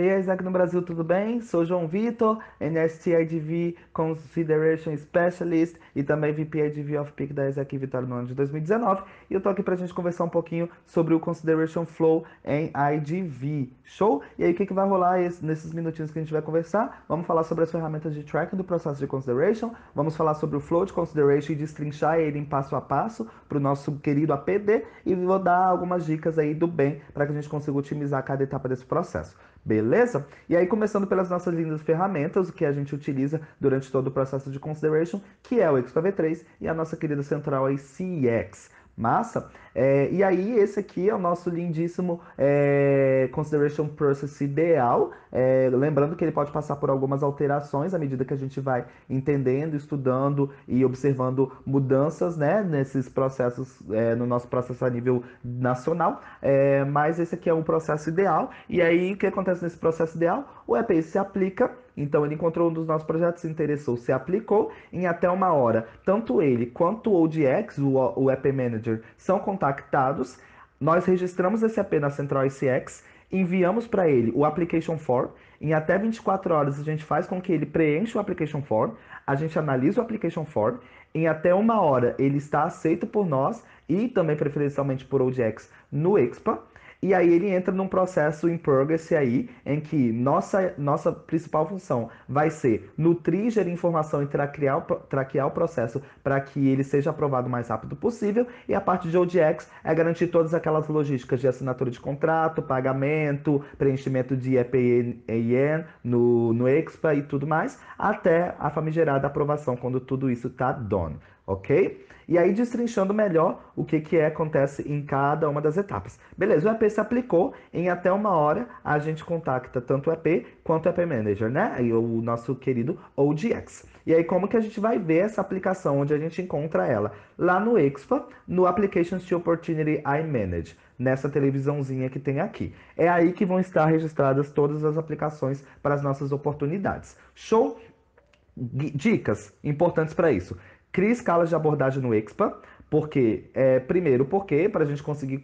Hey Isaac no Brasil, tudo bem? Sou João Vitor, NSTIDV Consideration Specialist e também VPIDV of Peak da Isaac Vitória no ano de 2019. E eu tô aqui pra gente conversar um pouquinho sobre o Consideration Flow em IDV. Show? E aí, o que, que vai rolar esse, nesses minutinhos que a gente vai conversar? Vamos falar sobre as ferramentas de tracking do processo de Consideration, vamos falar sobre o Flow de Consideration e destrinchar ele em passo a passo pro nosso querido APD e vou dar algumas dicas aí do bem para que a gente consiga otimizar cada etapa desse processo. Beleza? E aí, começando pelas nossas lindas ferramentas, o que a gente utiliza durante todo o processo de consideration, que é o xkv 3 e a nossa querida central aí, CX. Massa. É, e aí, esse aqui é o nosso lindíssimo é, Consideration Process ideal. É, lembrando que ele pode passar por algumas alterações à medida que a gente vai entendendo, estudando e observando mudanças né, nesses processos, é, no nosso processo a nível nacional. É, mas esse aqui é um processo ideal. E aí, o que acontece nesse processo ideal? O EPI se aplica então ele encontrou um dos nossos projetos, se interessou, se aplicou em até uma hora. Tanto ele quanto o ODX, o EP Manager, são contactados. Nós registramos esse AP na Central ICX, enviamos para ele o application form. Em até 24 horas a gente faz com que ele preencha o application form, a gente analisa o application form. Em até uma hora ele está aceito por nós e também preferencialmente por ODX no Expa. E aí ele entra num processo em progress aí, em que nossa, nossa principal função vai ser nutrir, gerir informação e traquear, traquear o processo para que ele seja aprovado o mais rápido possível. E a parte de ODX é garantir todas aquelas logísticas de assinatura de contrato, pagamento, preenchimento de EPN no, no EXPA e tudo mais, até a famigerada aprovação, quando tudo isso está done, ok? E aí destrinchando melhor o que, que é, acontece em cada uma das etapas. Beleza, o EP se aplicou, em até uma hora a gente contacta tanto o EP quanto o EP Manager, né? E o nosso querido ODX. E aí como que a gente vai ver essa aplicação, onde a gente encontra ela? Lá no Expa, no Applications to Opportunity I Manage nessa televisãozinha que tem aqui. É aí que vão estar registradas todas as aplicações para as nossas oportunidades. Show? Dicas importantes para isso cria escalas de abordagem no Expa, porque, é, primeiro, porque para a gente conseguir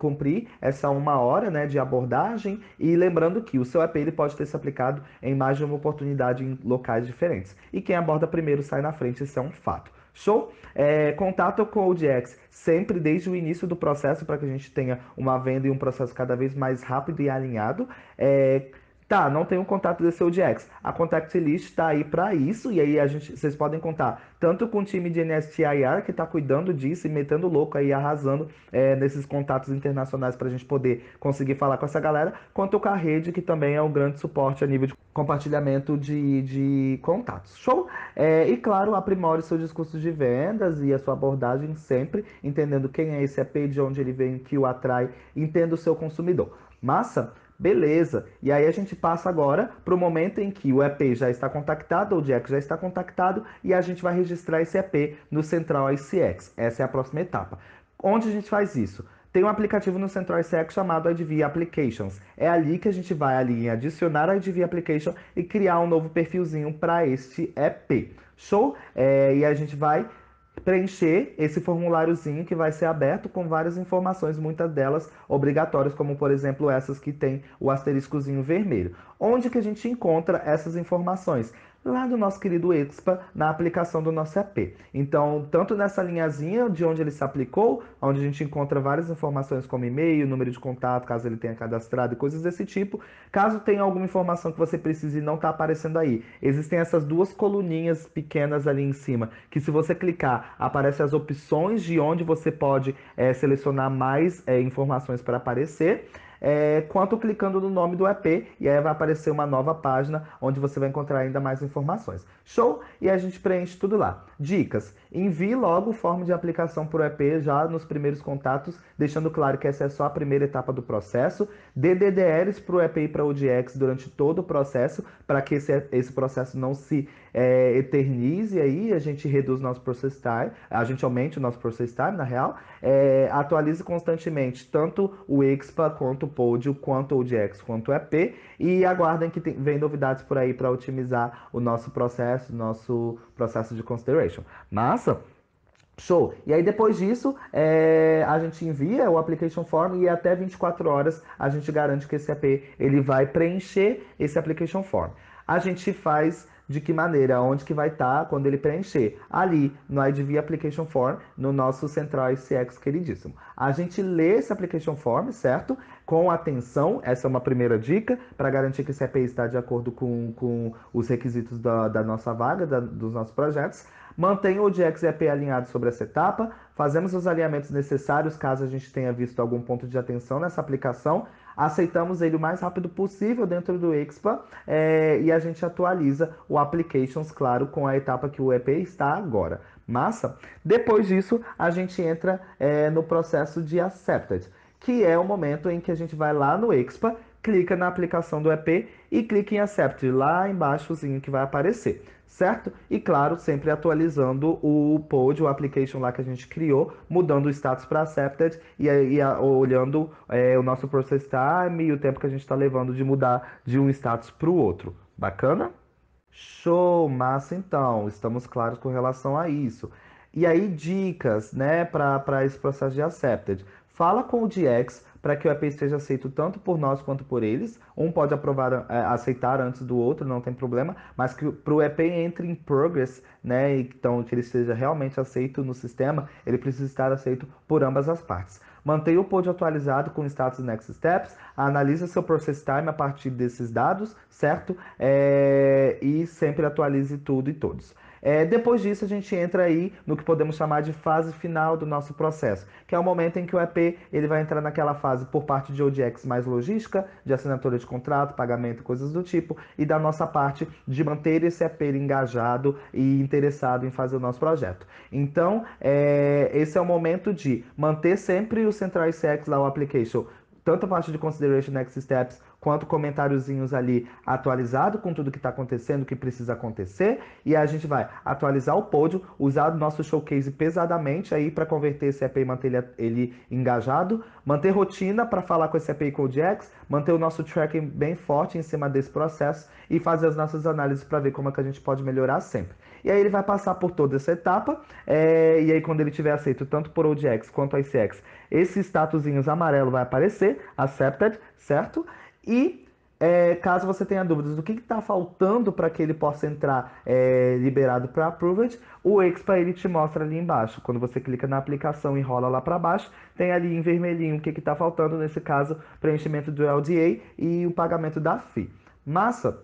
cumprir essa uma hora né, de abordagem e lembrando que o seu EP ele pode ter se aplicado em mais de uma oportunidade em locais diferentes. E quem aborda primeiro sai na frente, isso é um fato. Show? É, contato com o ODX sempre desde o início do processo para que a gente tenha uma venda e um processo cada vez mais rápido e alinhado. É, Tá, não tem um contato desse ODX. A contact list está aí para isso, e aí a gente, vocês podem contar tanto com o time de NSTIR que está cuidando disso e metendo louco aí, arrasando é, nesses contatos internacionais para a gente poder conseguir falar com essa galera, quanto com a rede, que também é um grande suporte a nível de compartilhamento de, de contatos. Show? É, e claro, aprimore seu discurso de vendas e a sua abordagem sempre, entendendo quem é esse AP, de onde ele vem, que o atrai, entenda o seu consumidor. Massa? Beleza. E aí a gente passa agora para o momento em que o EP já está contactado, ou o Jack já está contactado, e a gente vai registrar esse EP no Central ICX. Essa é a próxima etapa. Onde a gente faz isso? Tem um aplicativo no Central ICX chamado IDV Applications. É ali que a gente vai ali em adicionar a IDV Application e criar um novo perfilzinho para este EP. Show? É, e a gente vai preencher esse formuláriozinho que vai ser aberto com várias informações, muitas delas obrigatórias, como por exemplo essas que tem o asteriscozinho vermelho. Onde que a gente encontra essas informações? lá do nosso querido Expa na aplicação do nosso app. Então, tanto nessa linhazinha de onde ele se aplicou, onde a gente encontra várias informações como e-mail, número de contato, caso ele tenha cadastrado e coisas desse tipo. Caso tenha alguma informação que você precise e não está aparecendo aí, existem essas duas coluninhas pequenas ali em cima, que se você clicar, aparecem as opções de onde você pode é, selecionar mais é, informações para aparecer é, quanto clicando no nome do EP e aí vai aparecer uma nova página onde você vai encontrar ainda mais informações. Show? E a gente preenche tudo lá. Dicas. Envie logo forma de aplicação para o EP já nos primeiros contatos, deixando claro que essa é só a primeira etapa do processo. Dê DDRs para o EP e para o DX durante todo o processo, para que esse, esse processo não se é, eternize aí, a gente reduz nosso process time, a gente aumente o nosso process time, na real. É, atualize constantemente tanto o Expa quanto o Podio, quanto o DX quanto o EP. E aguardem que tem, vem novidades por aí para otimizar o nosso processo, nosso processo de consideration. Mas Massa? Show! E aí depois disso, é, a gente envia o application form e até 24 horas a gente garante que esse AP ele vai preencher esse application form. A gente faz de que maneira, onde que vai estar tá quando ele preencher. Ali, no IDV Application Form, no nosso Central ICX queridíssimo. A gente lê esse Application Form, certo? Com atenção, essa é uma primeira dica, para garantir que esse API está de acordo com, com os requisitos da, da nossa vaga, da, dos nossos projetos. Mantenha o DX e a sobre essa etapa, fazemos os alinhamentos necessários caso a gente tenha visto algum ponto de atenção nessa aplicação, aceitamos ele o mais rápido possível dentro do Expa é, e a gente atualiza o Applications, claro, com a etapa que o EP está agora. Massa? Depois disso, a gente entra é, no processo de Accepted, que é o momento em que a gente vai lá no Expa, clica na aplicação do EP e clica em Accept, lá embaixozinho que vai aparecer, certo? E claro, sempre atualizando o pod, o application lá que a gente criou, mudando o status para Accepted e, e a, olhando é, o nosso process time e o tempo que a gente está levando de mudar de um status para o outro. Bacana? Show, massa então, estamos claros com relação a isso. E aí, dicas né, para esse processo de accepted. Fala com o DX para que o EP esteja aceito tanto por nós quanto por eles. Um pode aprovar, é, aceitar antes do outro, não tem problema, mas que para o EP entre em progress, né? Então que ele seja realmente aceito no sistema, ele precisa estar aceito por ambas as partes. Mantenha o pod atualizado com status next steps, analisa seu process time a partir desses dados, certo? É, e sempre atualize tudo e todos. É, depois disso, a gente entra aí no que podemos chamar de fase final do nosso processo, que é o momento em que o EP ele vai entrar naquela fase por parte de ODX mais logística, de assinatura de contrato, pagamento, coisas do tipo, e da nossa parte de manter esse EP engajado e interessado em fazer o nosso projeto. Então, é, esse é o momento de manter sempre o Central CX lá, o application tanto a parte de consideration next steps quanto comentáriozinhos ali atualizado com tudo que está acontecendo, que precisa acontecer, e a gente vai atualizar o pódio, usar o nosso showcase pesadamente aí para converter esse API e manter ele, ele engajado, manter rotina para falar com esse API e com o Jax, manter o nosso tracking bem forte em cima desse processo e fazer as nossas análises para ver como é que a gente pode melhorar sempre. E aí ele vai passar por toda essa etapa, é, e aí quando ele tiver aceito tanto por ODX quanto ICX, esses statuzinhos amarelo vai aparecer, accepted, certo? E é, caso você tenha dúvidas do que está faltando para que ele possa entrar é, liberado para Approved, o Expa ele te mostra ali embaixo. Quando você clica na aplicação e rola lá para baixo, tem ali em vermelhinho o que está faltando, nesse caso, preenchimento do LDA e o pagamento da FI. Massa?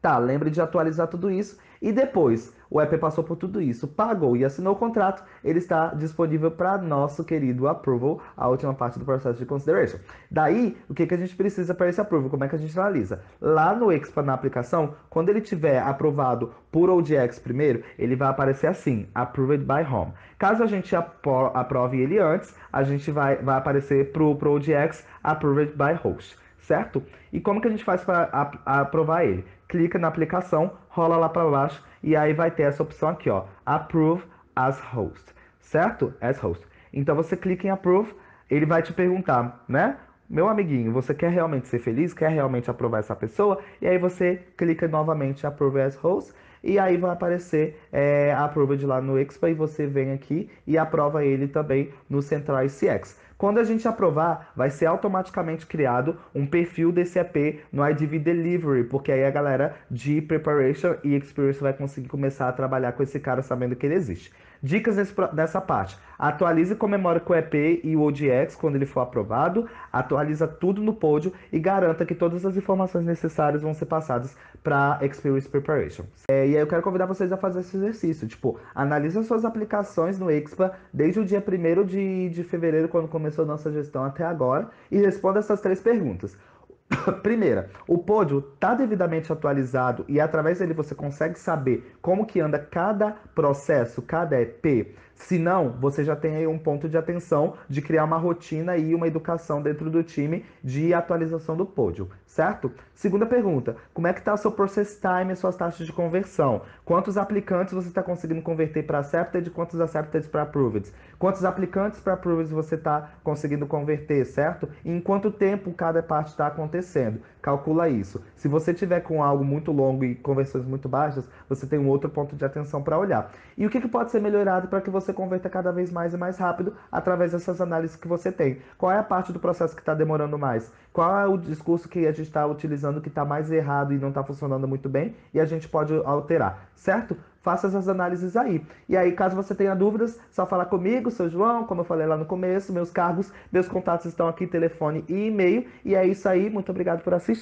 Tá, lembre de atualizar tudo isso. E depois, o EP passou por tudo isso, pagou e assinou o contrato, ele está disponível para nosso querido approval, a última parte do processo de consideration. Daí, o que, que a gente precisa para esse approval? Como é que a gente analisa? Lá no Expa, na aplicação, quando ele tiver aprovado por ODX primeiro, ele vai aparecer assim, Approved by Home. Caso a gente apro aprove ele antes, a gente vai, vai aparecer para o ODX Approved by Host certo? E como que a gente faz para aprovar ele? Clica na aplicação, rola lá para baixo e aí vai ter essa opção aqui, ó, Approve as Host, certo? As Host. Então você clica em Approve, ele vai te perguntar, né? Meu amiguinho, você quer realmente ser feliz? Quer realmente aprovar essa pessoa? E aí você clica novamente em Approve as Host e aí vai aparecer é, a de lá no Expa e você vem aqui e aprova ele também no Central ICX. Quando a gente aprovar, vai ser automaticamente criado um perfil desse EP no IDV Delivery, porque aí a galera de Preparation e Experience vai conseguir começar a trabalhar com esse cara sabendo que ele existe. Dicas desse, dessa parte. atualize e comemore com o EP e o ODX quando ele for aprovado. Atualiza tudo no pódio e garanta que todas as informações necessárias vão ser passadas para Experience Preparation. É, e aí eu quero convidar vocês a fazer esse exercício. Tipo, analisa suas aplicações no Expa desde o dia 1 de, de fevereiro, quando começou nossa gestão, até agora, e responda essas três perguntas. Primeira, o pódio está devidamente atualizado e através dele você consegue saber como que anda cada processo, cada EP. Se não, você já tem aí um ponto de atenção de criar uma rotina e uma educação dentro do time de atualização do pódio, certo? Segunda pergunta, como é que está o seu process time e suas taxas de conversão? Quantos aplicantes você está conseguindo converter para accepted e quantos accepted para approved? Quantos aplicantes para approved você está conseguindo converter, certo? E em quanto tempo cada parte está acontecendo? Calcula isso. Se você tiver com algo muito longo e conversões muito baixas, você tem um outro ponto de atenção para olhar. E o que, que pode ser melhorado para que você você converta cada vez mais e mais rápido através dessas análises que você tem. Qual é a parte do processo que está demorando mais? Qual é o discurso que a gente está utilizando que está mais errado e não está funcionando muito bem e a gente pode alterar, certo? Faça essas análises aí. E aí, caso você tenha dúvidas, só falar comigo, seu João, como eu falei lá no começo, meus cargos, meus contatos estão aqui, telefone e e-mail. E é isso aí, muito obrigado por assistir.